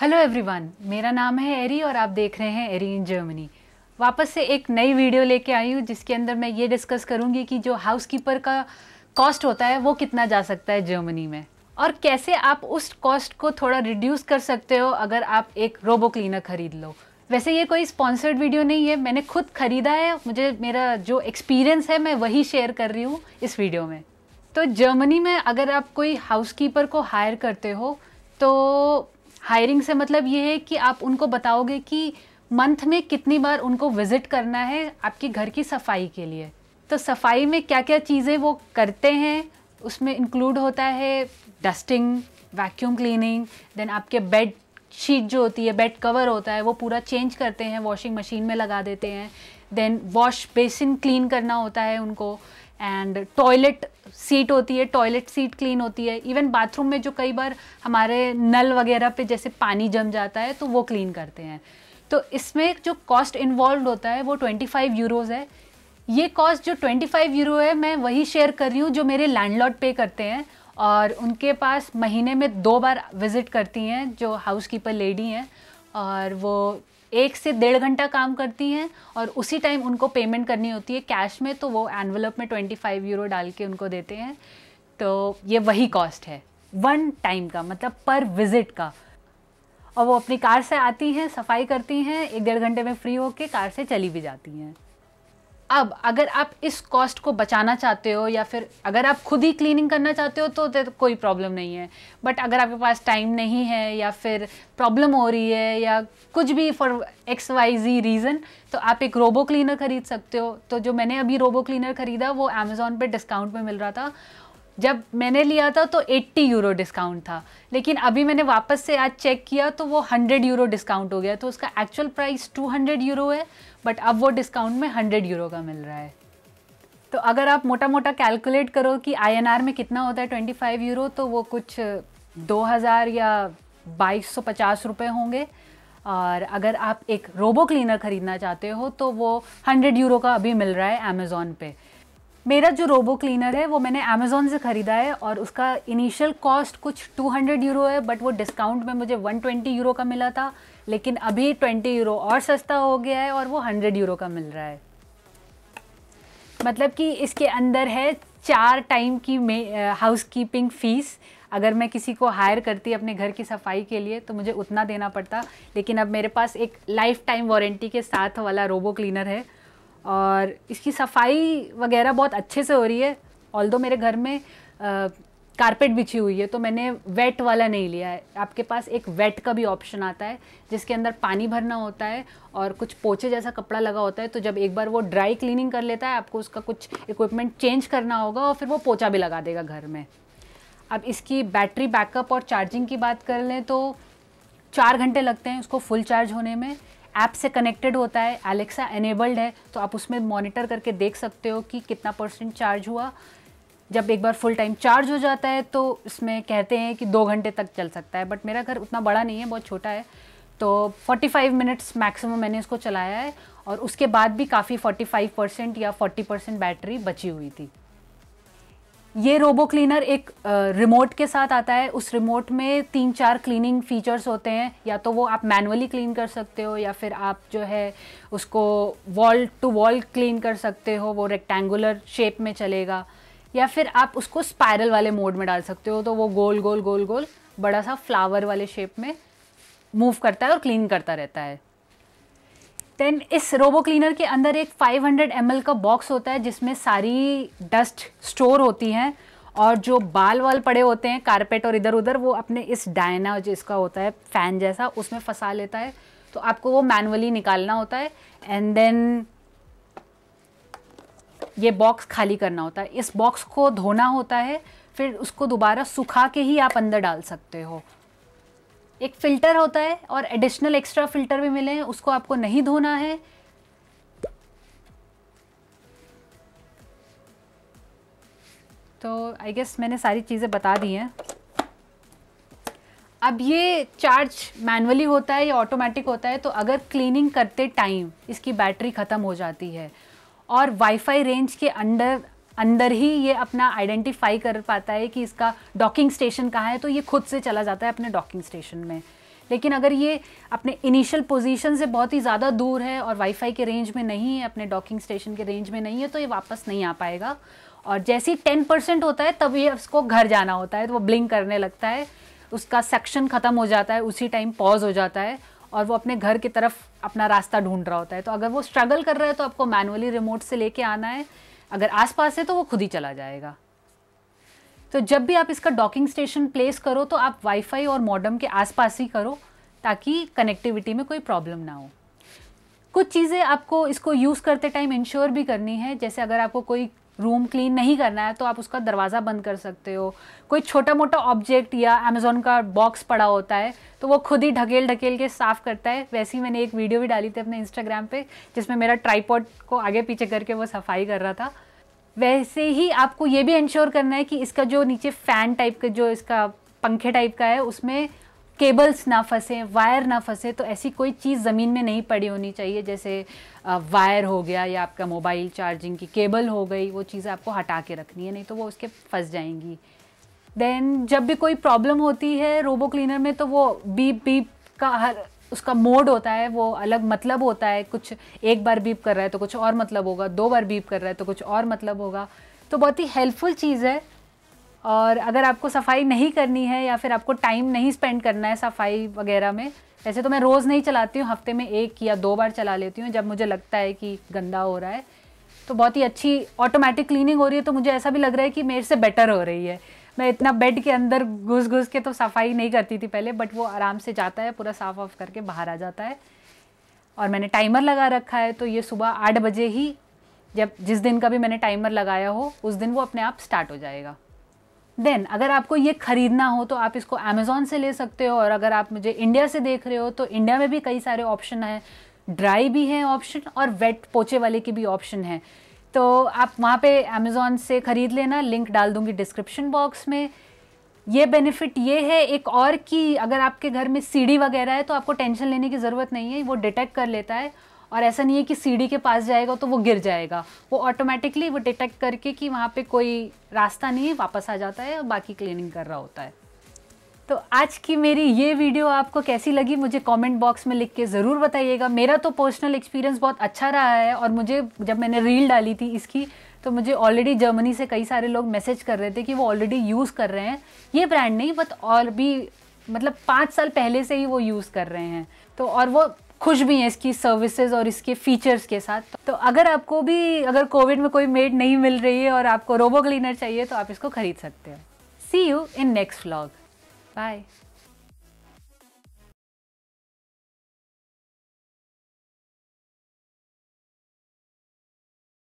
hello everyone मेरा नाम है एरी और आप देख रहे हैं एरी इन जर्मनी वापस से एक नई वीडियो लेके आई हूँ जिसके अंदर मैं ये डिस्कस करूँगी कि जो हाउसकीपर का कॉस्ट होता है वो कितना जा सकता है जर्मनी में और कैसे आप उस कॉस्ट को थोड़ा रिड्यूस कर सकते हो अगर आप एक रोबो क्लीनर ख़रीद लो वैसे ये कोई स्पॉन्सर्ड वीडियो नहीं है मैंने खुद ख़रीदा है मुझे मेरा जो एक्सपीरियंस है मैं वही शेयर कर रही हूँ इस वीडियो में तो जर्मनी में अगर आप कोई हाउसकीपर को हायर करते हो तो हायरिंग से मतलब ये है कि आप उनको बताओगे कि मंथ में कितनी बार उनको विजिट करना है आपके घर की सफाई के लिए तो सफाई में क्या क्या चीज़ें वो करते हैं उसमें इंक्लूड होता है डस्टिंग वैक्यूम क्लीनिंग देन आपके बेड शीट जो होती है बेड कवर होता है वो पूरा चेंज करते हैं वॉशिंग मशीन में लगा देते हैं देन वॉश बेसिन क्लीन करना होता है उनको एंड टॉयलेट सीट होती है टॉयलेट सीट क्लीन होती है इवन बाथरूम में जो कई बार हमारे नल वगैरह पे जैसे पानी जम जाता है तो वो क्लीन करते हैं तो इसमें जो कॉस्ट इन्वॉल्व होता है वो 25 यूरोज़ है ये कॉस्ट जो 25 यूरो है मैं वही शेयर कर रही हूँ जो मेरे लैंडलॉर्ड पे करते हैं और उनके पास महीने में दो बार विज़िट करती हैं जो हाउस कीपर लेडी हैं और वो एक से डेढ़ घंटा काम करती हैं और उसी टाइम उनको पेमेंट करनी होती है कैश में तो वो एनवलप में ट्वेंटी फाइव यूरो डाल के उनको देते हैं तो ये वही कॉस्ट है वन टाइम का मतलब पर विज़िट का और वो अपनी कार से आती हैं सफाई करती हैं एक डेढ़ घंटे में फ्री होके कार से चली भी जाती हैं अब अगर आप इस कॉस्ट को बचाना चाहते हो या फिर अगर आप खुद ही क्लीनिंग करना चाहते हो तो, तो कोई प्रॉब्लम नहीं है बट अगर आपके पास टाइम नहीं है या फिर प्रॉब्लम हो रही है या कुछ भी for X Y Z reason तो आप एक रोबो क्लीनर ख़रीद सकते हो तो जो मैंने अभी रोबो क्लीनर ख़रीदा वो अमेज़ोन पर डिस्काउंट में मिल रहा था जब मैंने लिया था तो 80 यूरो डिस्काउंट था लेकिन अभी मैंने वापस से आज चेक किया तो वो 100 यूरो डिस्काउंट हो गया तो उसका एक्चुअल प्राइस 200 यूरो है बट अब वो डिस्काउंट में 100 यूरो का मिल रहा है तो अगर आप मोटा मोटा कैलकुलेट करो कि आईएनआर में कितना होता है 25 यूरो तो वो कुछ दो या बाईस सौ होंगे और अगर आप एक रोबो क्लीनर ख़रीदना चाहते हो तो वो 100 यूरो का अभी मिल रहा है अमेज़ोन पर मेरा जो रोबो क्लीनर है वो मैंने अमेजोन से ख़रीदा है और उसका इनिशियल कॉस्ट कुछ 200 यूरो है बट वो डिस्काउंट में मुझे 120 यूरो का मिला था लेकिन अभी 20 यूरो और सस्ता हो गया है और वो 100 यूरो का मिल रहा है मतलब कि इसके अंदर है चार टाइम की हाउस कीपिंग फ़ीस अगर मैं किसी को हायर करती अपने घर की सफाई के लिए तो मुझे उतना देना पड़ता लेकिन अब मेरे पास एक लाइफ टाइम वारंटी के साथ वाला रोबो क्लीनर है और इसकी सफाई वगैरह बहुत अच्छे से हो रही है ऑल मेरे घर में कारपेट बिछी हुई है तो मैंने वेट वाला नहीं लिया है आपके पास एक वेट का भी ऑप्शन आता है जिसके अंदर पानी भरना होता है और कुछ पोछे जैसा कपड़ा लगा होता है तो जब एक बार वो ड्राई क्लीनिंग कर लेता है आपको उसका कुछ इक्विपमेंट चेंज करना होगा और फिर वो पोछा भी लगा देगा घर में अब इसकी बैटरी बैकअप और चार्जिंग की बात कर लें तो चार घंटे लगते हैं उसको फुल चार्ज होने में ऐप से कनेक्टेड होता है एलेक्सा एनेबल्ड है तो आप उसमें मॉनिटर करके देख सकते हो कि कितना परसेंट चार्ज हुआ जब एक बार फुल टाइम चार्ज हो जाता है तो इसमें कहते हैं कि दो घंटे तक चल सकता है बट मेरा घर उतना बड़ा नहीं है बहुत छोटा है तो 45 मिनट्स मैक्सिमम मैंने इसको चलाया है और उसके बाद भी काफ़ी 45 परसेंट या 40 परसेंट बैटरी बची हुई थी ये रोबो क्लीनर एक रिमोट के साथ आता है उस रिमोट में तीन चार क्लीनिंग फीचर्स होते हैं या तो वो आप मैनुअली क्लीन कर सकते हो या फिर आप जो है उसको वॉल टू वॉल क्लीन कर सकते हो वो रेक्टेंगुलर शेप में चलेगा या फिर आप उसको स्पायरल वाले मोड में डाल सकते हो तो वो गोल गोल गोल गोल बड़ा सा फ्लावर वाले शेप में मूव करता है और क्लीन करता रहता है देन इस रोबो क्लीनर के अंदर एक 500 हंड्रेड का बॉक्स होता है जिसमें सारी डस्ट स्टोर होती हैं और जो बाल वाल पड़े होते हैं कारपेट और इधर उधर वो अपने इस डायना जिसका होता है फ़ैन जैसा उसमें फंसा लेता है तो आपको वो मैनुअली निकालना होता है एंड देन ये बॉक्स खाली करना होता है इस बॉक्स को धोना होता है फिर उसको दोबारा सुखा के ही आप अंदर डाल सकते हो एक फ़िल्टर होता है और एडिशनल एक्स्ट्रा फ़िल्टर भी मिले हैं उसको आपको नहीं धोना है तो आई गेस मैंने सारी चीज़ें बता दी हैं अब ये चार्ज मैनुअली होता है या ऑटोमेटिक होता है तो अगर क्लीनिंग करते टाइम इसकी बैटरी ख़त्म हो जाती है और वाईफाई रेंज के अंडर अंदर ही ये अपना आइडेंटिफाई कर पाता है कि इसका डॉकिंग स्टेशन कहाँ है तो ये खुद से चला जाता है अपने डॉकिंग स्टेशन में लेकिन अगर ये अपने इनिशियल पोजीशन से बहुत ही ज़्यादा दूर है और वाईफाई के रेंज में नहीं है अपने डॉकिंग स्टेशन के रेंज में नहीं है तो ये वापस नहीं आ पाएगा और जैसे ही टेन परसेंट होता है तब ये उसको घर जाना होता है तो वो ब्लिंक करने लगता है उसका सेक्शन ख़त्म हो जाता है उसी टाइम पॉज हो जाता है और वो अपने घर की तरफ अपना रास्ता ढूंढ रहा होता है तो अगर वो स्ट्रगल कर रहा है तो आपको मैनुअली रिमोट से लेके आना है अगर आसपास है तो वो खुद ही चला जाएगा तो जब भी आप इसका डॉकिंग स्टेशन प्लेस करो तो आप वाईफाई और मॉडम के आसपास ही करो ताकि कनेक्टिविटी में कोई प्रॉब्लम ना हो कुछ चीज़ें आपको इसको यूज़ करते टाइम इंश्योर भी करनी है जैसे अगर आपको कोई रूम क्लीन नहीं करना है तो आप उसका दरवाज़ा बंद कर सकते हो कोई छोटा मोटा ऑब्जेक्ट या अमेज़ोन का बॉक्स पड़ा होता है तो वो खुद ही ढकेल ढकेल के साफ़ करता है वैसे ही मैंने एक वीडियो भी डाली थी अपने इंस्टाग्राम पे जिसमें मेरा ट्राईपॉड को आगे पीछे करके वो सफाई कर रहा था वैसे ही आपको ये भी इंश्योर करना है कि इसका जो नीचे फ़ैन टाइप का जो इसका पंखे टाइप का है उसमें केबल्स ना फंसे वायर ना फंसे तो ऐसी कोई चीज़ ज़मीन में नहीं पड़ी होनी चाहिए जैसे वायर हो गया या आपका मोबाइल चार्जिंग की केबल हो गई वो चीज़ें आपको हटा के रखनी है नहीं तो वो उसके फंस जाएंगी देन जब भी कोई प्रॉब्लम होती है रोबो क्लीनर में तो वो बीप बीप का हर उसका मोड होता है वो अलग मतलब होता है कुछ एक बार बीप कर रहा है तो कुछ और मतलब होगा दो बार बीप कर रहा है तो कुछ और मतलब होगा तो बहुत ही हेल्पफुल चीज़ है और अगर आपको सफाई नहीं करनी है या फिर आपको टाइम नहीं स्पेंड करना है सफाई वगैरह में वैसे तो मैं रोज़ नहीं चलाती हूँ हफ्ते में एक या दो बार चला लेती हूँ जब मुझे लगता है कि गंदा हो रहा है तो बहुत ही अच्छी ऑटोमेटिक क्लीनिंग हो रही है तो मुझे ऐसा भी लग रहा है कि मेरे से बेटर हो रही है मैं इतना बेड के अंदर घुस घुस के तो सफाई नहीं करती थी पहले बट वो आराम से जाता है पूरा साफ ऑफ करके बाहर आ जाता है और मैंने टाइमर लगा रखा है तो ये सुबह आठ बजे ही जब जिस दिन का भी मैंने टाइमर लगाया हो उस दिन वो अपने आप स्टार्ट हो जाएगा देन अगर आपको ये ख़रीदना हो तो आप इसको अमेज़ोन से ले सकते हो और अगर आप मुझे इंडिया से देख रहे हो तो इंडिया में भी कई सारे ऑप्शन हैं ड्राई भी हैं ऑप्शन और वेट पोचे वाले के भी ऑप्शन हैं तो आप वहाँ पे अमेज़ोन से ख़रीद लेना लिंक डाल दूँगी डिस्क्रिप्शन बॉक्स में ये बेनिफिट ये है एक और कि अगर आपके घर में सीढ़ी वगैरह है तो आपको टेंशन लेने की ज़रूरत नहीं है वो डिटेक्ट कर लेता है और ऐसा नहीं है कि सीढ़ी के पास जाएगा तो वो गिर जाएगा वो ऑटोमेटिकली वो डिटेक्ट करके कि वहाँ पे कोई रास्ता नहीं है वापस आ जाता है और बाकी क्लीनिंग कर रहा होता है तो आज की मेरी ये वीडियो आपको कैसी लगी मुझे कमेंट बॉक्स में लिख के ज़रूर बताइएगा मेरा तो पर्सनल एक्सपीरियंस बहुत अच्छा रहा है और मुझे जब मैंने रील डाली थी इसकी तो मुझे ऑलरेडी जर्मनी से कई सारे लोग मैसेज कर रहे थे कि वो ऑलरेडी यूज़ कर रहे हैं ये ब्रांड नहीं बट और भी मतलब पाँच साल पहले से ही वो यूज़ कर रहे हैं तो और वो खुश भी हैं इसकी सर्विसेज और इसके फीचर्स के साथ तो अगर आपको भी अगर कोविड में कोई मेड नहीं मिल रही है और आपको रोबो क्लीनर चाहिए तो आप इसको खरीद सकते हो see you in next vlog bye